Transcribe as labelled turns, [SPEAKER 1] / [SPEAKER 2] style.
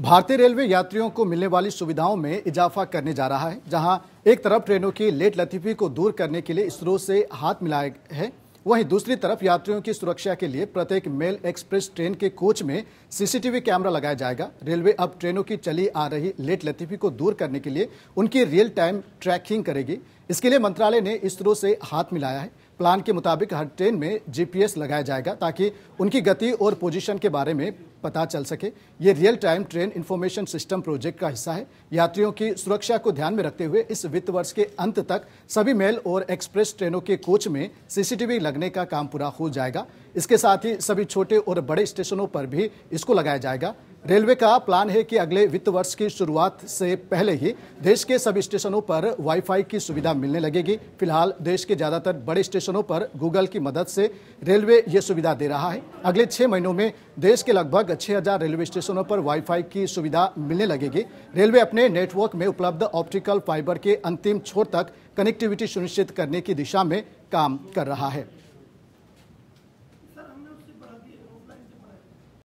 [SPEAKER 1] भारतीय रेलवे यात्रियों को मिलने वाली सुविधाओं में इजाफा करने जा रहा है जहां एक तरफ ट्रेनों की लेट लतीफी को दूर करने के लिए इसरो से हाथ मिलाया है वहीं दूसरी तरफ यात्रियों की सुरक्षा के लिए प्रत्येक मेल एक्सप्रेस ट्रेन के कोच में सीसीटीवी कैमरा लगाया जाएगा रेलवे अब ट्रेनों की चली आ रही लेट लतीफी को दूर करने के लिए उनकी रियल टाइम ट्रैकिंग करेगी इसके लिए मंत्रालय ने इसरो से हाथ मिलाया है प्लान के मुताबिक हर ट्रेन में जीपीएस लगाया जाएगा ताकि उनकी गति और पोजीशन के बारे में पता चल सके ये real time train information system project का हिस्सा है यात्रियों की सुरक्षा को ध्यान में रखते हुए इस वित्त वर्ष के अंत तक सभी मेल और एक्सप्रेस ट्रेनों के कोच में सीसीटीवी लगने का काम पूरा हो जाएगा इसके साथ ही सभी छोटे और बड़े स्टेशनों पर भी इसको लगाया जाएगा रेलवे का प्लान है कि अगले वित्त वर्ष की शुरुआत से पहले ही देश के सभी स्टेशनों पर वाईफाई की सुविधा मिलने लगेगी फिलहाल देश के ज़्यादातर बड़े स्टेशनों पर गूगल की मदद से रेलवे ये सुविधा दे रहा है अगले छह महीनों में देश के लगभग 6000 रेलवे स्टेशनों पर वाईफाई की सुविधा मिलने लगेगी रेलवे अपने नेटवर्क में उपलब्ध ऑप्टिकल फाइबर के अंतिम छोर तक कनेक्टिविटी सुनिश्चित करने की दिशा में काम कर रहा है